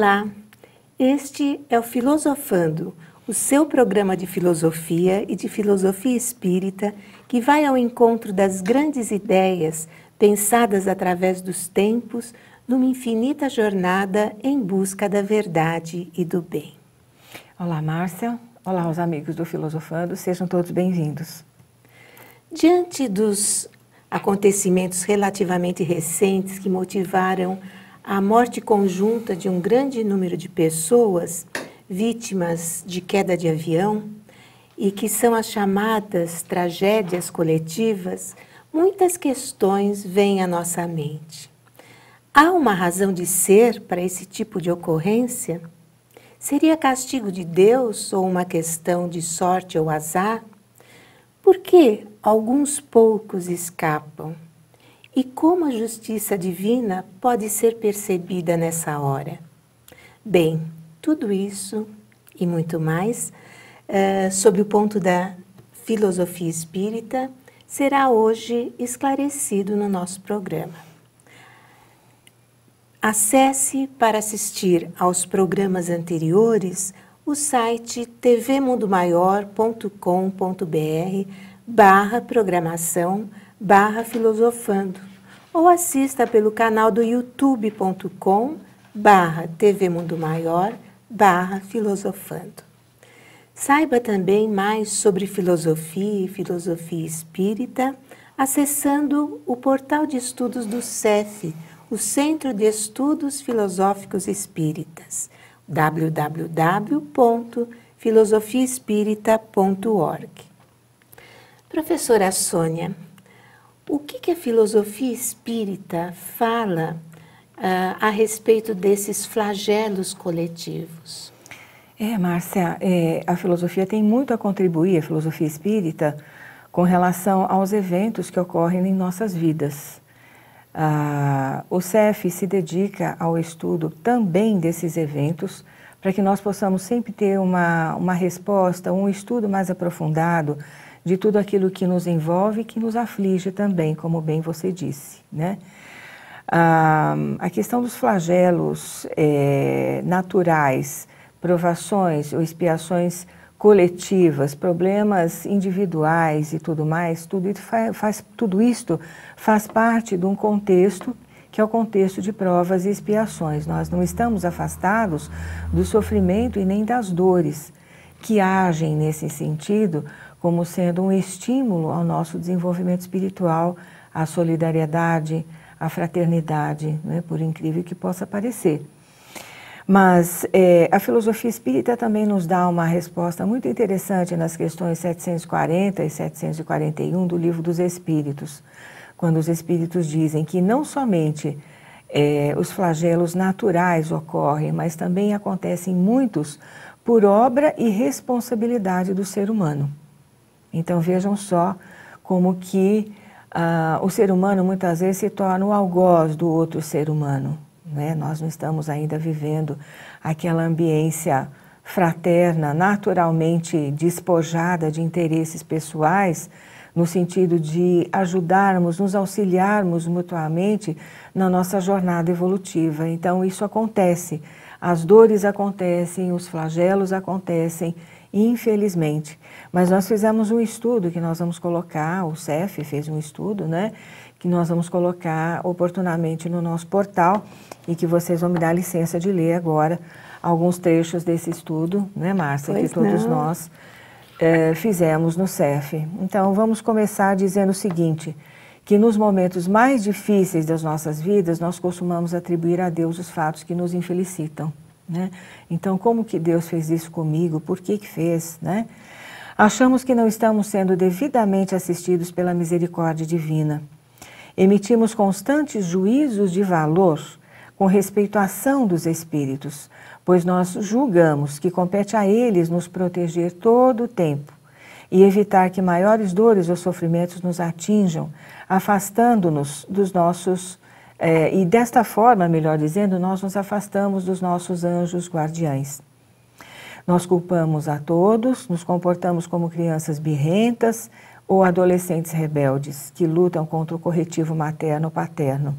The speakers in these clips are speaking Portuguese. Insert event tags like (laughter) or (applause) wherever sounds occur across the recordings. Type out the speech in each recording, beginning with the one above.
Olá, este é o Filosofando, o seu programa de filosofia e de filosofia espírita que vai ao encontro das grandes ideias pensadas através dos tempos numa infinita jornada em busca da verdade e do bem. Olá, Márcia. Olá, os amigos do Filosofando, sejam todos bem-vindos. Diante dos acontecimentos relativamente recentes que motivaram a morte conjunta de um grande número de pessoas vítimas de queda de avião e que são as chamadas tragédias coletivas, muitas questões vêm à nossa mente. Há uma razão de ser para esse tipo de ocorrência? Seria castigo de Deus ou uma questão de sorte ou azar? Por que alguns poucos escapam? E como a justiça divina pode ser percebida nessa hora? Bem, tudo isso e muito mais, uh, sob o ponto da filosofia espírita, será hoje esclarecido no nosso programa. Acesse para assistir aos programas anteriores o site tvmundomaior.com.br barra programação barra filosofando ou assista pelo canal do youtube.com barra TV Mundo Maior barra filosofando. Saiba também mais sobre filosofia e filosofia espírita acessando o portal de estudos do CEF, o Centro de Estudos Filosóficos Espíritas, www.filosofiaespirita.org. Professora Sônia, o que, que a filosofia espírita fala uh, a respeito desses flagelos coletivos? É, Márcia, é, a filosofia tem muito a contribuir, a filosofia espírita, com relação aos eventos que ocorrem em nossas vidas. Ah, o CEF se dedica ao estudo também desses eventos, para que nós possamos sempre ter uma, uma resposta, um estudo mais aprofundado de tudo aquilo que nos envolve e que nos aflige também, como bem você disse, né? Ah, a questão dos flagelos é, naturais, provações ou expiações coletivas, problemas individuais e tudo mais, tudo isso faz, faz, tudo isto faz parte de um contexto que é o contexto de provas e expiações. Nós não estamos afastados do sofrimento e nem das dores que agem nesse sentido como sendo um estímulo ao nosso desenvolvimento espiritual, à solidariedade, à fraternidade, né? por incrível que possa parecer. Mas é, a filosofia espírita também nos dá uma resposta muito interessante nas questões 740 e 741 do Livro dos Espíritos, quando os espíritos dizem que não somente é, os flagelos naturais ocorrem, mas também acontecem muitos por obra e responsabilidade do ser humano. Então vejam só como que uh, o ser humano muitas vezes se torna o algoz do outro ser humano. Né? Nós não estamos ainda vivendo aquela ambiência fraterna, naturalmente despojada de interesses pessoais, no sentido de ajudarmos, nos auxiliarmos mutuamente na nossa jornada evolutiva. Então, isso acontece. As dores acontecem, os flagelos acontecem infelizmente. Mas nós fizemos um estudo que nós vamos colocar, o CEF fez um estudo, né? Que nós vamos colocar oportunamente no nosso portal e que vocês vão me dar licença de ler agora alguns trechos desse estudo, né, Márcia? que todos não. nós é, fizemos no CEF. Então, vamos começar dizendo o seguinte que nos momentos mais difíceis das nossas vidas nós costumamos atribuir a Deus os fatos que nos infelicitam. Né? Então, como que Deus fez isso comigo? Por que, que fez? Né? Achamos que não estamos sendo devidamente assistidos pela misericórdia divina. Emitimos constantes juízos de valor com respeito à ação dos espíritos, pois nós julgamos que compete a eles nos proteger todo o tempo e evitar que maiores dores ou sofrimentos nos atinjam, afastando-nos dos nossos é, e desta forma, melhor dizendo, nós nos afastamos dos nossos anjos guardiães. Nós culpamos a todos, nos comportamos como crianças birrentas ou adolescentes rebeldes que lutam contra o corretivo materno-paterno.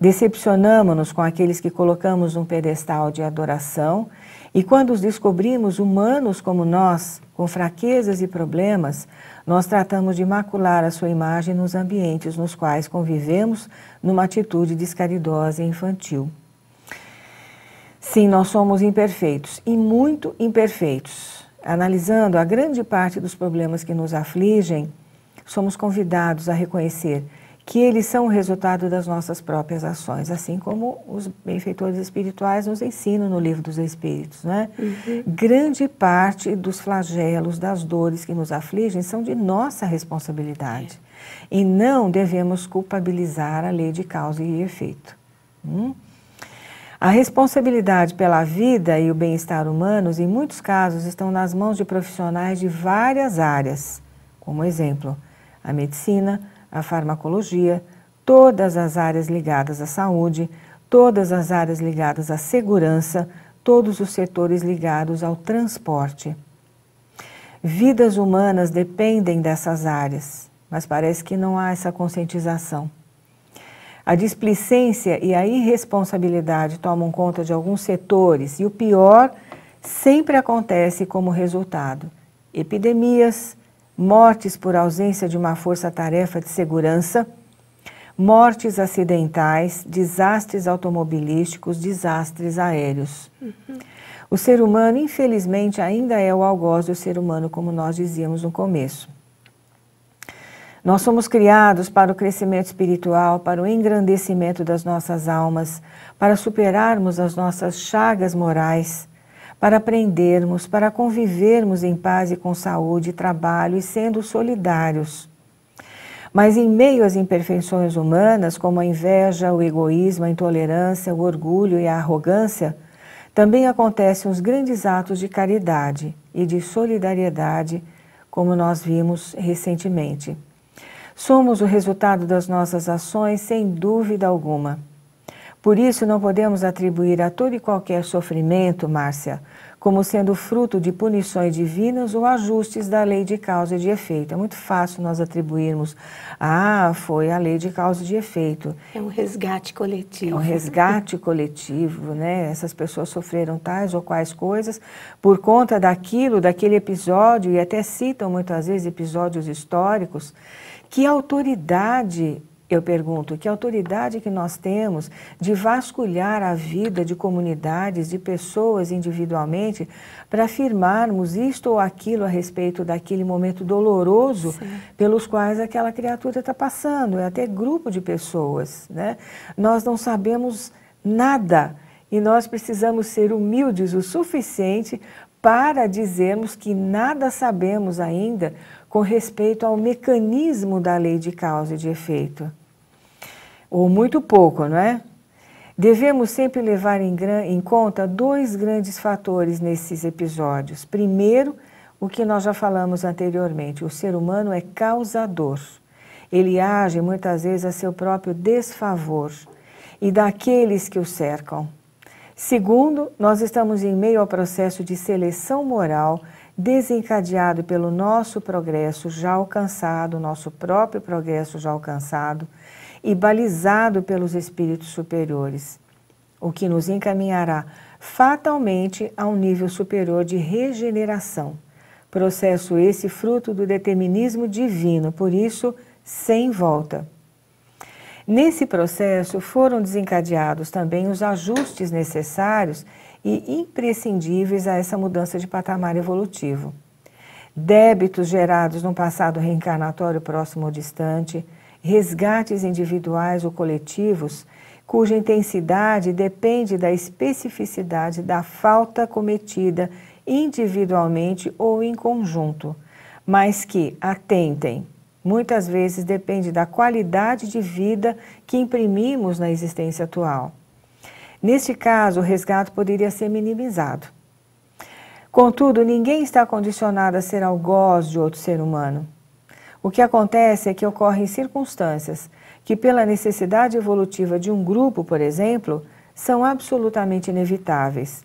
Decepcionamos-nos com aqueles que colocamos num pedestal de adoração e, quando os descobrimos humanos como nós, com fraquezas e problemas, nós tratamos de macular a sua imagem nos ambientes nos quais convivemos, numa atitude descaridosa e infantil. Sim, nós somos imperfeitos e muito imperfeitos. Analisando a grande parte dos problemas que nos afligem, somos convidados a reconhecer que eles são o resultado das nossas próprias ações, assim como os benfeitores espirituais nos ensinam no livro dos Espíritos, né? Uhum. Grande parte dos flagelos, das dores que nos afligem são de nossa responsabilidade e não devemos culpabilizar a lei de causa e efeito. Hum? A responsabilidade pela vida e o bem-estar humanos, em muitos casos, estão nas mãos de profissionais de várias áreas, como exemplo, a medicina, a farmacologia, todas as áreas ligadas à saúde, todas as áreas ligadas à segurança, todos os setores ligados ao transporte. Vidas humanas dependem dessas áreas, mas parece que não há essa conscientização. A displicência e a irresponsabilidade tomam conta de alguns setores e o pior sempre acontece como resultado: epidemias, mortes por ausência de uma força-tarefa de segurança, mortes acidentais, desastres automobilísticos, desastres aéreos. Uhum. O ser humano, infelizmente, ainda é o algoz do ser humano, como nós dizíamos no começo. Nós somos criados para o crescimento espiritual, para o engrandecimento das nossas almas, para superarmos as nossas chagas morais, para aprendermos, para convivermos em paz e com saúde, trabalho e sendo solidários. Mas em meio às imperfeições humanas, como a inveja, o egoísmo, a intolerância, o orgulho e a arrogância, também acontecem os grandes atos de caridade e de solidariedade, como nós vimos recentemente. Somos o resultado das nossas ações, sem dúvida alguma. Por isso, não podemos atribuir a todo e qualquer sofrimento, Márcia, como sendo fruto de punições divinas ou ajustes da lei de causa e de efeito. É muito fácil nós atribuirmos, ah, foi a lei de causa e de efeito. É um resgate coletivo. É um resgate coletivo, né? Essas pessoas sofreram tais ou quais coisas por conta daquilo, daquele episódio, e até citam muitas vezes episódios históricos. Que autoridade eu pergunto, que autoridade que nós temos de vasculhar a vida de comunidades, de pessoas individualmente, para afirmarmos isto ou aquilo a respeito daquele momento doloroso Sim. pelos quais aquela criatura está passando, é até grupo de pessoas. Né? Nós não sabemos nada e nós precisamos ser humildes o suficiente para dizermos que nada sabemos ainda com respeito ao mecanismo da lei de causa e de efeito. Ou muito pouco, não é? Devemos sempre levar em, em conta dois grandes fatores nesses episódios. Primeiro, o que nós já falamos anteriormente: o ser humano é causador. Ele age muitas vezes a seu próprio desfavor e daqueles que o cercam. Segundo, nós estamos em meio ao processo de seleção moral desencadeado pelo nosso progresso já alcançado, nosso próprio progresso já alcançado, e balizado pelos espíritos superiores, o que nos encaminhará fatalmente a um nível superior de regeneração. Processo esse fruto do determinismo divino, por isso, sem volta. Nesse processo foram desencadeados também os ajustes necessários e imprescindíveis a essa mudança de patamar evolutivo. Débitos gerados num passado reencarnatório próximo ou distante, resgates individuais ou coletivos, cuja intensidade depende da especificidade da falta cometida individualmente ou em conjunto, mas que atentem muitas vezes depende da qualidade de vida que imprimimos na existência atual. Neste caso, o resgate poderia ser minimizado. Contudo, ninguém está condicionado a ser algoz de outro ser humano. O que acontece é que ocorrem circunstâncias que, pela necessidade evolutiva de um grupo, por exemplo, são absolutamente inevitáveis.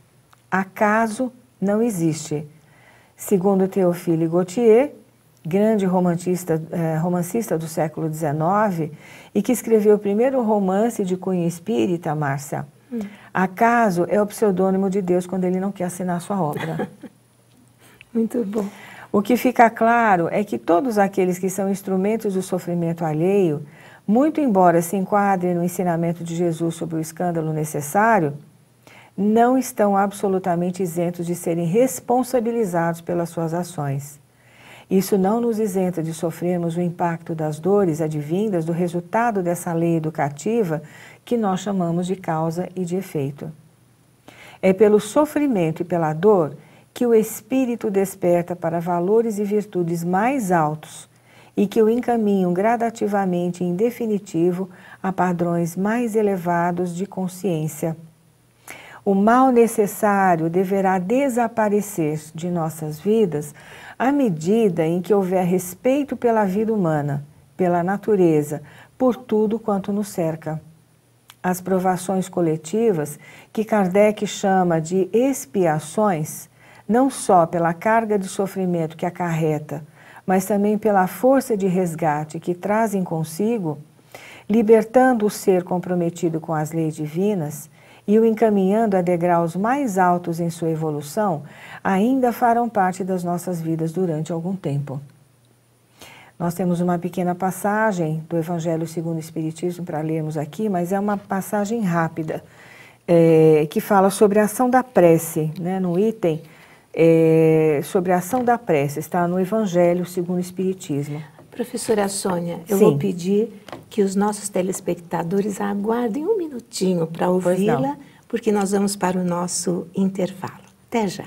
Acaso não existe. Segundo Théophile Gautier, grande romancista, eh, romancista do século XIX e que escreveu o primeiro romance de cunho espírita, Márcia, Hum. Acaso é o pseudônimo de Deus quando ele não quer assinar sua obra. (laughs) Muito bom. O que fica claro é que todos aqueles que são instrumentos do sofrimento alheio, muito embora se enquadrem no ensinamento de Jesus sobre o escândalo necessário, não estão absolutamente isentos de serem responsabilizados pelas suas ações. Isso não nos isenta de sofrermos o impacto das dores advindas do resultado dessa lei educativa que nós chamamos de causa e de efeito. É pelo sofrimento e pela dor que o espírito desperta para valores e virtudes mais altos e que o encaminham gradativamente e em definitivo a padrões mais elevados de consciência. O mal necessário deverá desaparecer de nossas vidas à medida em que houver respeito pela vida humana, pela natureza, por tudo quanto nos cerca as provações coletivas, que Kardec chama de expiações, não só pela carga de sofrimento que acarreta, mas também pela força de resgate que trazem consigo, libertando o ser comprometido com as leis divinas e o encaminhando a degraus mais altos em sua evolução, ainda farão parte das nossas vidas durante algum tempo. Nós temos uma pequena passagem do Evangelho segundo o Espiritismo para lermos aqui, mas é uma passagem rápida, é, que fala sobre a ação da prece, né, no item é, sobre a ação da prece, está no Evangelho segundo o Espiritismo. Professora Sônia, eu Sim. vou pedir que os nossos telespectadores aguardem um minutinho para ouvi-la, porque nós vamos para o nosso intervalo. Até já!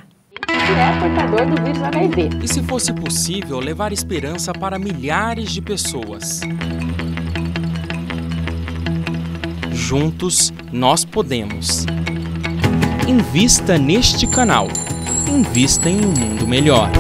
é portador do vírus HIV. E se fosse possível levar esperança para milhares de pessoas? Juntos nós podemos. Invista neste canal. Invista em um mundo melhor.